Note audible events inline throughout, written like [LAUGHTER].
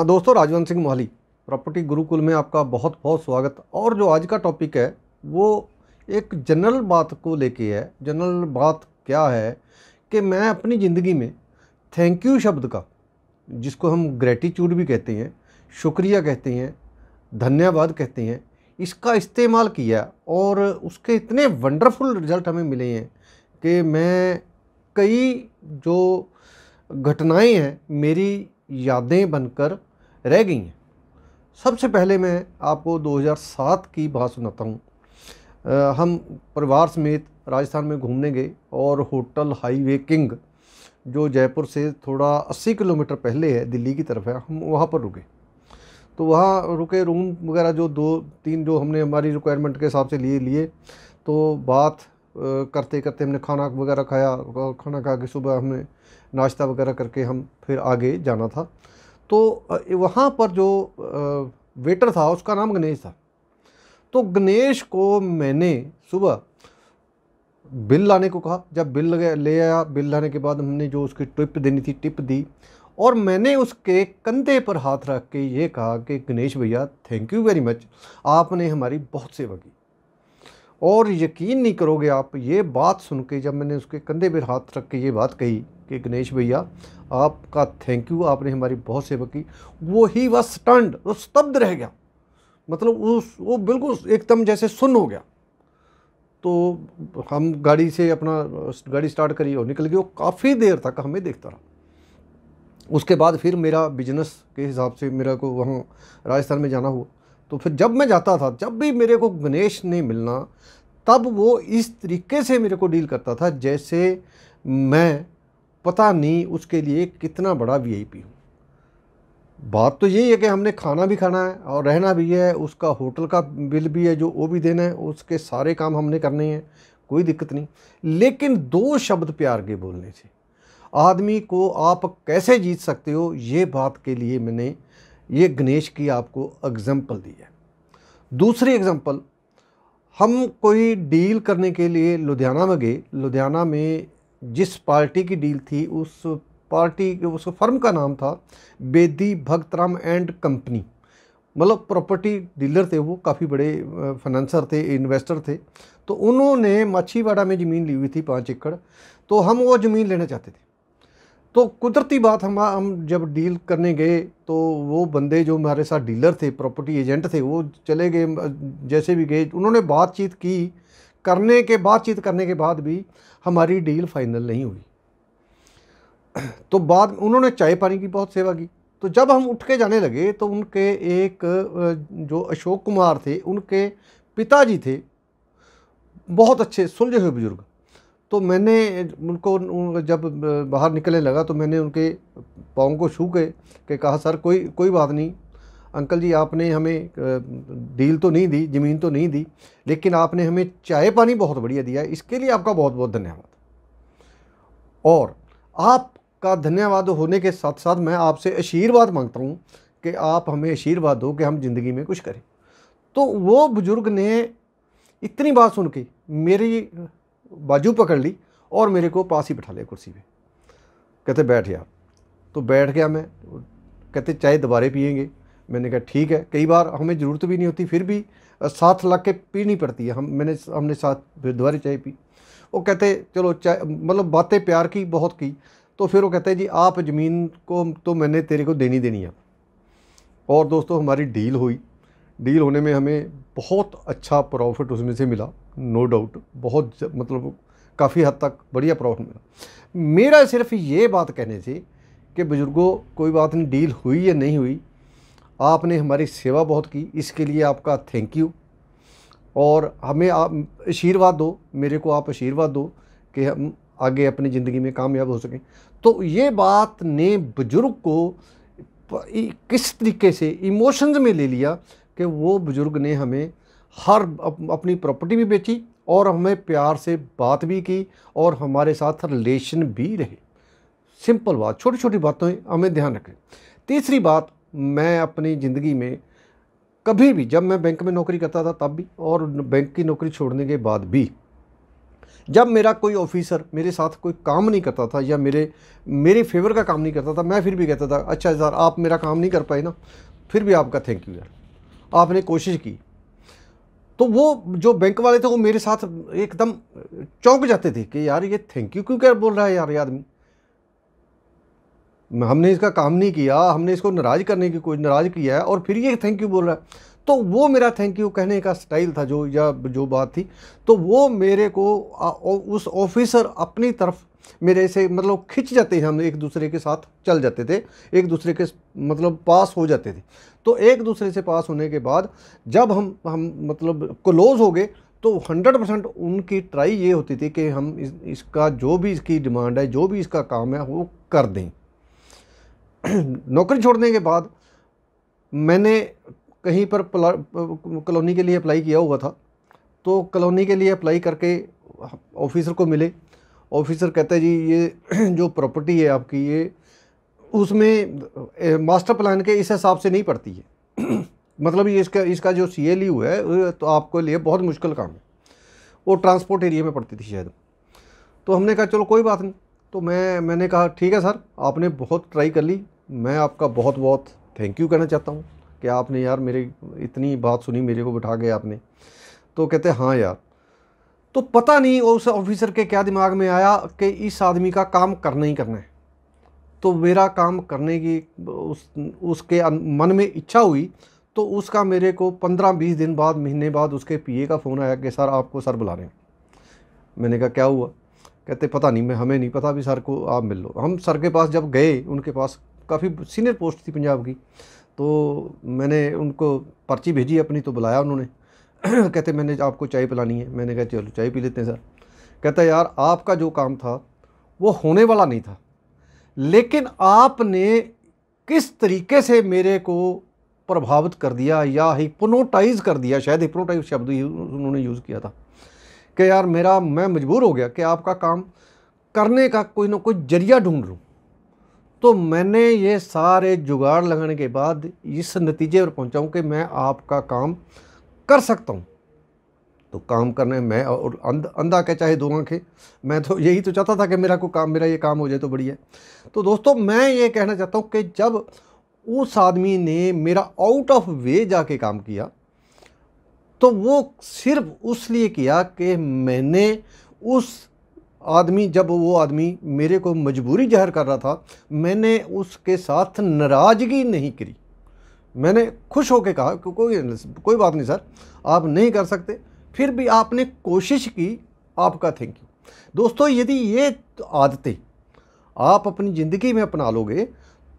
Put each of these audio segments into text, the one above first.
हाँ दोस्तों राजवंत सिंह मोहाली प्रॉपर्टी गुरुकुल में आपका बहुत बहुत स्वागत और जो आज का टॉपिक है वो एक जनरल बात को लेके है जनरल बात क्या है कि मैं अपनी ज़िंदगी में थैंक यू शब्द का जिसको हम ग्रेटिट्यूड भी कहते हैं शुक्रिया कहते हैं धन्यवाद कहते हैं इसका इस्तेमाल किया और उसके इतने वंडरफुल रिज़ल्ट हमें मिले हैं कि मैं कई जो घटनाएं हैं मेरी यादें बनकर रह गई हैं सबसे पहले मैं आपको 2007 की बात सुनाता हूँ हम परिवार समेत राजस्थान में घूमने गए और होटल हाईवे किंग जो जयपुर से थोड़ा 80 किलोमीटर पहले है दिल्ली की तरफ है हम वहाँ पर रुके तो वहाँ रुके रूम वगैरह जो दो तीन जो हमने हमारी रिक्वायरमेंट के हिसाब से लिए लिए तो बात करते करते हमने खाना वगैरह खाया खाना खा के सुबह हमने नाश्ता वगैरह करके हम फिर आगे जाना था तो वहाँ पर जो वेटर था उसका नाम गणेश था तो गणेश को मैंने सुबह बिल लाने को कहा जब बिल ले आया बिल लाने के बाद हमने जो उसकी टिप देनी थी टिप दी और मैंने उसके कंधे पर हाथ रख के ये कहा कि गणेश भैया थैंक यू वेरी मच आपने हमारी बहुत सेवा की और यकीन नहीं करोगे आप ये बात सुन के जब मैंने उसके कंधे पर हाथ रख के ये बात कही कि गणेश भैया आपका थैंक यू आपने हमारी बहुत सेवा की वो ही वह स्टंड वो स्तब्ध रह गया मतलब उस वो बिल्कुल एकदम जैसे सुन हो गया तो हम गाड़ी से अपना गाड़ी स्टार्ट करी और निकल गए वो काफ़ी देर तक हमें देखता रहा उसके बाद फिर मेरा बिजनेस के हिसाब से मेरा को वहाँ राजस्थान में जाना हुआ तो फिर जब मैं जाता था जब भी मेरे को गणेश नहीं मिलना तब वो इस तरीके से मेरे को डील करता था जैसे मैं पता नहीं उसके लिए कितना बड़ा वीआईपी हूँ बात तो यही है कि हमने खाना भी खाना है और रहना भी है उसका होटल का बिल भी है जो वो भी देना है उसके सारे काम हमने करने हैं कोई दिक्कत नहीं लेकिन दो शब्द प्यार के बोलने से आदमी को आप कैसे जीत सकते हो ये बात के लिए मैंने ये गणेश की आपको एग्ज़ाम्पल दी है दूसरी एग्ज़ाम्पल हम कोई डील करने के लिए लुधियाना में गए लुधियाना में जिस पार्टी की डील थी उस पार्टी उस फर्म का नाम था बेदी भक्तराम एंड कंपनी मतलब प्रॉपर्टी डीलर थे वो काफ़ी बड़े फाइनेंसर थे इन्वेस्टर थे तो उन्होंने माछीवाड़ा में ज़मीन ली हुई थी पाँच एकड़ तो हम वो ज़मीन लेना चाहते थे तो कुदरती बात हम हम जब डील करने गए तो वो बंदे जो हमारे साथ डीलर थे प्रॉपर्टी एजेंट थे वो चले गए जैसे भी गए उन्होंने बातचीत की करने के बातचीत करने के बाद भी हमारी डील फाइनल नहीं हुई तो बाद उन्होंने चाय पानी की बहुत सेवा की तो जब हम उठ के जाने लगे तो उनके एक जो अशोक कुमार थे उनके पिताजी थे बहुत अच्छे सुलझे हुए बुजुर्ग तो मैंने उनको जब बाहर निकलने लगा तो मैंने उनके पाँव को छू के कि कहा सर कोई कोई बात नहीं अंकल जी आपने हमें डील तो नहीं दी ज़मीन तो नहीं दी लेकिन आपने हमें चाय पानी बहुत बढ़िया दिया इसके लिए आपका बहुत बहुत धन्यवाद और आपका धन्यवाद होने के साथ साथ मैं आपसे आशीर्वाद मांगता हूँ कि आप हमें आशीर्वाद दो कि हम ज़िंदगी में कुछ करें तो वो बुज़ुर्ग ने इतनी बात सुन के मेरी बाजू पकड़ ली और मेरे को पास ही बैठा लिया कुर्सी पे कहते बैठ यार तो बैठ गया मैं कहते चाय दोबारे पियेंगे मैंने कहा ठीक है कई बार हमें ज़रूरत भी नहीं होती फिर भी साथ लग के पीनी पड़ती है हम मैंने हमने साथ फिर दोबारा चाय पी वो कहते चलो चाय मतलब बातें प्यार की बहुत की तो फिर वो कहते जी आप ज़मीन को तो मैंने तेरे को देनी देनी है और दोस्तों हमारी डील हुई डील होने में हमें बहुत अच्छा प्रॉफिट उसमें से मिला नो डाउट बहुत मतलब काफ़ी हद तक बढ़िया प्रॉफिट मिला मेरा सिर्फ ये बात कहने से कि बुज़ुर्गों कोई बात नहीं डील हुई या नहीं हुई आपने हमारी सेवा बहुत की इसके लिए आपका थैंक यू और हमें आप आशीर्वाद दो मेरे को आप आशीर्वाद दो कि हम आगे अपनी ज़िंदगी में कामयाब हो सकें तो ये बात ने बुज़ुर्ग को किस तरीके से इमोशंस में ले लिया कि वो बुज़ुर्ग ने हमें हर अप, अपनी प्रॉपर्टी भी बेची और हमें प्यार से बात भी की और हमारे साथ रिलेशन भी रहे सिंपल बात छोटी छोटी बातों हमें ध्यान रखें तीसरी बात मैं अपनी ज़िंदगी में कभी भी जब मैं बैंक में नौकरी करता था तब भी और बैंक की नौकरी छोड़ने के बाद भी जब मेरा कोई ऑफिसर मेरे साथ कोई काम नहीं करता था या मेरे मेरे फेवर का काम नहीं करता था मैं फिर भी कहता था अच्छा यार आप मेरा काम नहीं कर पाए ना फिर भी आपका थैंक यू यार आपने कोशिश की तो वो जो बैंक वाले थे वो मेरे साथ एकदम चौंक जाते थे कि यार ये थैंक यू क्यों क्या बोल रहा है यार ये आदमी हमने इसका काम नहीं किया हमने इसको नाराज़ करने की कोई नाराज़ किया है और फिर ये थैंक यू बोल रहा है तो वो मेरा थैंक यू कहने का स्टाइल था जो या जो बात थी तो वो मेरे को उस ऑफिसर अपनी तरफ मेरे से मतलब खिंच जाते थे हम एक दूसरे के साथ चल जाते थे एक दूसरे के मतलब पास हो जाते थे तो एक दूसरे से पास होने के बाद जब हम हम मतलब क्लोज़ हो गए तो 100 परसेंट उनकी ट्राई ये होती थी कि हम इस, इसका जो भी इसकी डिमांड है जो भी इसका काम है वो कर दें [CLEARS THROAT] नौकरी छोड़ने के बाद मैंने कहीं पर कॉलोनी के लिए अप्लाई किया हुआ था तो कॉलोनी के लिए अप्लाई करके ऑफिसर को मिले ऑफिसर कहता है जी ये [CLEARS THROAT] जो प्रॉपर्टी है आपकी ये उसमें मास्टर प्लान के इस हिसाब से नहीं पड़ती है [CLEARS THROAT] मतलब ये इसका इसका जो सी एल है तो आपके लिए बहुत मुश्किल काम है वो ट्रांसपोर्ट एरिया में पड़ती थी शायद तो हमने कहा चलो कोई बात नहीं तो मैं मैंने कहा ठीक है सर आपने बहुत ट्राई कर ली मैं आपका बहुत बहुत थैंक यू कहना चाहता हूँ कि आपने यार मेरी इतनी बात सुनी मेरे को बिठा गए आपने तो कहते हाँ यार तो पता नहीं उस ऑफिसर के क्या दिमाग में आया कि इस आदमी का काम करना ही करना है तो मेरा काम करने की उस उसके मन में इच्छा हुई तो उसका मेरे को पंद्रह बीस दिन बाद महीने बाद उसके पीए का फ़ोन आया कि सर आपको सर बुला रहे हैं मैंने कहा क्या हुआ कहते पता नहीं मैं हमें नहीं पता भी सर को आप मिल लो हम सर के पास जब गए उनके पास काफ़ी सीनियर पोस्ट थी पंजाब की तो मैंने उनको पर्ची भेजी अपनी तो बुलाया उन्होंने [CLEARS THROAT] कहते मैंने आपको चाय पिलानी है मैंने कहा चलो चाय पी लेते हैं सर कहता यार आपका जो काम था वो होने वाला नहीं था लेकिन आपने किस तरीके से मेरे को प्रभावित कर दिया या हिप्नोटाइज़ कर दिया शायद हिप्नोटाइज शब्द ही उन्होंने यूज़ किया था कि यार मेरा मैं मजबूर हो गया कि आपका काम करने का कोई ना कोई जरिया ढूंढ लूँ तो मैंने ये सारे जुगाड़ लगाने के बाद इस नतीजे पर पहुँचाऊँ कि मैं आपका काम कर सकता हूँ तो काम करने मैं और अंध अंधा के चाहे दो आँखें मैं तो यही तो चाहता था कि मेरा को काम मेरा ये काम हो जाए तो बढ़िया तो दोस्तों मैं ये कहना चाहता हूँ कि जब उस आदमी ने मेरा आउट ऑफ वे जाके काम किया तो वो सिर्फ उस लिए किया कि मैंने उस आदमी जब वो आदमी मेरे को मजबूरी जहर कर रहा था मैंने उसके साथ नाराज़गी नहीं करी मैंने खुश होकर कहा कि कोई कोई बात नहीं सर आप नहीं कर सकते फिर भी आपने कोशिश की आपका थैंक यू दोस्तों यदि ये आदतें आप अपनी ज़िंदगी में अपना लोगे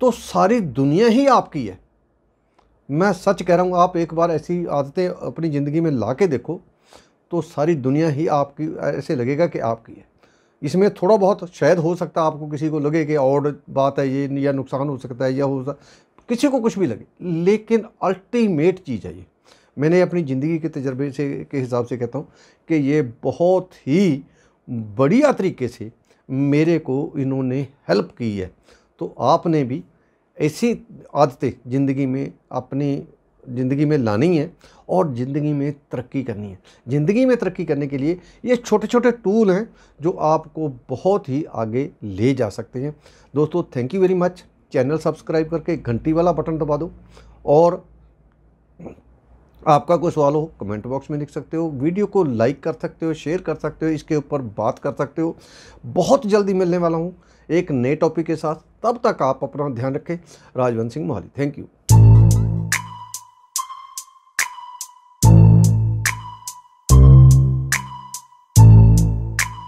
तो सारी दुनिया ही आपकी है मैं सच कह रहा हूँ आप एक बार ऐसी आदतें अपनी ज़िंदगी में ला के देखो तो सारी दुनिया ही आपकी ऐसे लगेगा कि आपकी है इसमें थोड़ा बहुत शायद हो सकता है आपको किसी को लगे कि और बात है ये या नुकसान हो सकता है या हो किसी को कुछ भी लगे लेकिन अल्टीमेट चीज़ है ये मैंने अपनी ज़िंदगी के तजर्बे से के हिसाब से कहता हूँ कि ये बहुत ही बढ़िया तरीके से मेरे को इन्होंने हेल्प की है तो आपने भी ऐसी आदतें ज़िंदगी में अपनी ज़िंदगी में लानी है और ज़िंदगी में तरक्की करनी है ज़िंदगी में तरक्की करने के लिए ये छोटे छोटे टूल हैं जो आपको बहुत ही आगे ले जा सकते हैं दोस्तों thank you very much channel subscribe करके घंटी वाला बटन दबा दो और आपका कोई सवाल हो कमेंट बॉक्स में लिख सकते हो वीडियो को लाइक कर सकते हो शेयर कर सकते हो इसके ऊपर बात कर सकते हो बहुत जल्दी मिलने वाला हूँ एक नए टॉपिक के साथ तब तक आप अपना ध्यान रखें राजवंत सिंह मोहाली थैंक यू